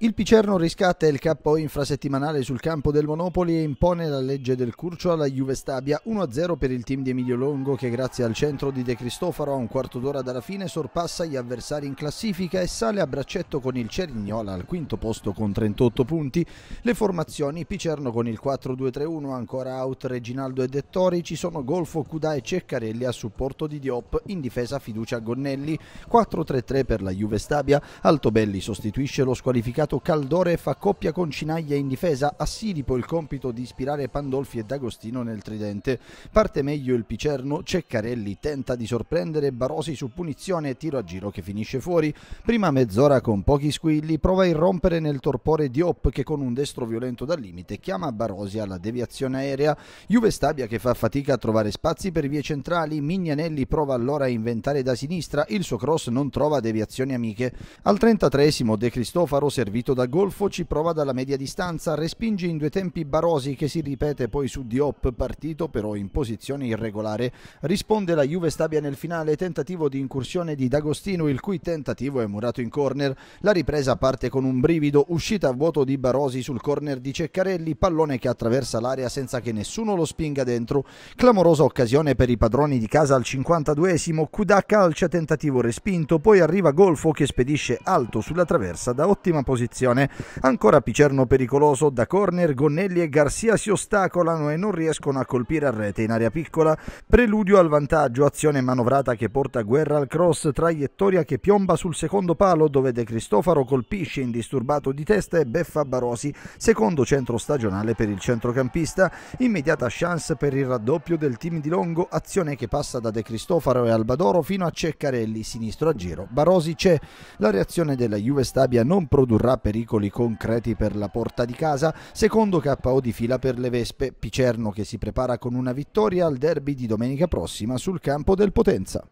Il Picerno riscatta il KO infrasettimanale sul campo del Monopoli e impone la legge del Curcio alla Juve Stabia 1-0 per il team di Emilio Longo che grazie al centro di De Cristofaro a un quarto d'ora dalla fine sorpassa gli avversari in classifica e sale a braccetto con il Cerignola al quinto posto con 38 punti. Le formazioni Picerno con il 4-2-3-1 ancora out Reginaldo e Dettori, ci sono Golfo, Cudà e Ceccarelli a supporto di Diop in difesa fiducia a Gonnelli. 4-3-3 per la Juve Stabia, Altobelli sostituisce lo squalificato campionato Caldore fa coppia con Cinaglia in difesa, a Siripo il compito di ispirare Pandolfi e D'Agostino nel tridente. Parte meglio il Picerno, Ceccarelli tenta di sorprendere Barosi su punizione e tiro a giro che finisce fuori. Prima mezz'ora con pochi squilli prova a irrompere nel torpore di Diop che con un destro violento dal limite chiama Barosi alla deviazione aerea. Juve Stabia che fa fatica a trovare spazi per vie centrali, Mignanelli prova allora a inventare da sinistra, il suo cross non trova deviazioni amiche. Al 33 De Cristofaro servì Vito da Golfo ci prova dalla media distanza, respinge in due tempi Barosi che si ripete poi su Diop, partito però in posizione irregolare. Risponde la Juve Stabia nel finale, tentativo di incursione di D'Agostino, il cui tentativo è murato in corner. La ripresa parte con un brivido, uscita a vuoto di Barosi sul corner di Ceccarelli, pallone che attraversa l'area senza che nessuno lo spinga dentro. Clamorosa occasione per i padroni di casa al 52esimo, Kuda calcia tentativo respinto, poi arriva Golfo che spedisce alto sulla traversa da ottima posizione posizione. Ancora Picerno pericoloso da corner, Gonnelli e Garzia si ostacolano e non riescono a colpire a rete in area piccola. Preludio al vantaggio, azione manovrata che porta guerra al cross, traiettoria che piomba sul secondo palo dove De Cristofaro colpisce indisturbato di testa e beffa Barosi, secondo centro stagionale per il centrocampista. Immediata chance per il raddoppio del team di Longo, azione che passa da De Cristofaro e Albadoro fino a Ceccarelli, sinistro a giro. Barosi c'è. La reazione della Juve Stabia non produrrà pericoli concreti per la porta di casa, secondo KO di fila per le Vespe, Picerno che si prepara con una vittoria al derby di domenica prossima sul campo del Potenza.